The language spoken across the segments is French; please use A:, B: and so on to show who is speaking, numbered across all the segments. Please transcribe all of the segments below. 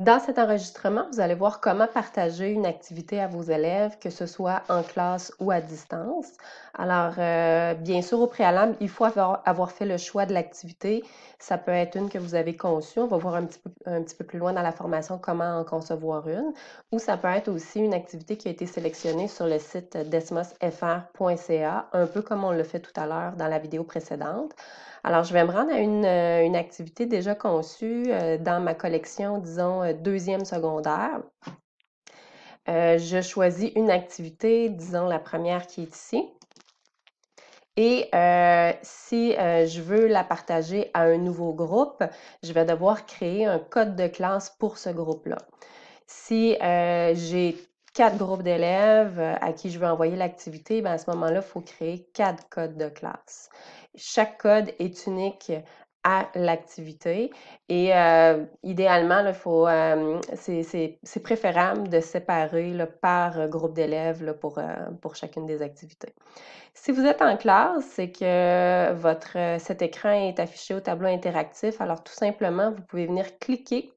A: Dans cet enregistrement, vous allez voir comment partager une activité à vos élèves, que ce soit en classe ou à distance. Alors, euh, bien sûr, au préalable, il faut avoir, fait le choix de l'activité. Ça peut être une que vous avez conçue. On va voir un petit, peu, un petit peu plus loin dans la formation comment en concevoir une. Ou ça peut être aussi une activité qui a été sélectionnée sur le site desmosfr.ca, un peu comme on le fait tout à l'heure dans la vidéo précédente. Alors, je vais me rendre à une, euh, activité déjà conçue euh, dans ma collection, disons, euh, deuxième secondaire. je choisis une activité, disons la première qui est ici. Et si je veux la partager à un nouveau groupe, je vais devoir créer un code de classe pour ce groupe-là. Si j'ai quatre groupes d'élèves euh, à qui je veux envoyer l'activité, ben, à ce moment-là, il faut créer quatre codes de classe. Chaque code est unique à l'activité et euh, idéalement, faut, euh, c'est préférable de séparer par groupe d'élèves pour, pour chacune des activités. Si vous êtes en classe, c'est que votre, cet écran est affiché au tableau interactif, alors tout simplement, vous pouvez venir cliquer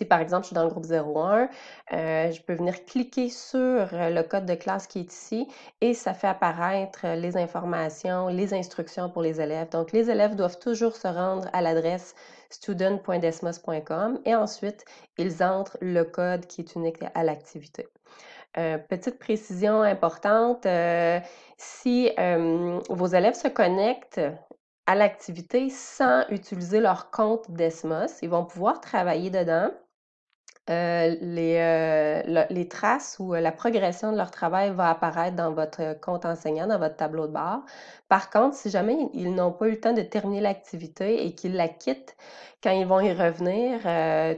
A: si par exemple, je suis dans le groupe 01, euh, je peux venir cliquer sur euh, le code de classe qui est ici et ça fait apparaître euh, les informations, les instructions pour les élèves. Donc, les élèves doivent toujours se rendre à l'adresse student.desmos.com et ensuite, ils entrent le code qui est unique à l'activité. petite précision importante, si vos élèves se connectent à l'activité sans utiliser leur compte Desmos, ils vont pouvoir travailler dedans, euh, les, euh, les, traces ou euh, la progression de leur travail va apparaître dans votre compte enseignant, dans votre tableau de bord. Par contre, si jamais ils, n'ont pas eu le temps de terminer l'activité et qu'ils la quittent, quand ils vont y revenir,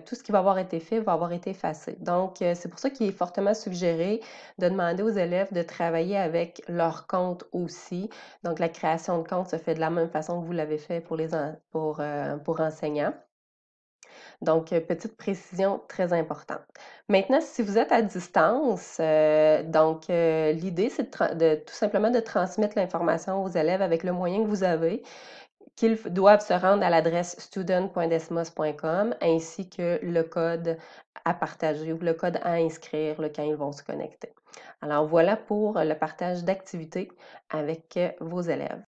A: tout ce qui va avoir été fait va avoir été effacé. Donc, c'est pour ça qu'il est fortement suggéré de demander aux élèves de travailler avec leur compte aussi. Donc, la création de compte se fait de la même façon que vous l'avez fait pour les pour, pour enseignants. Donc, euh, petite précision très importante. Maintenant, si vous êtes à distance, euh, donc euh, l'idée, c'est de, tout simplement de transmettre l'information aux élèves avec le moyen que vous avez qu'ils doivent se rendre à l'adresse student.desmos.com ainsi que le code à partager ou le code à inscrire le quand ils vont se connecter. Alors voilà pour le partage d'activités avec vos élèves.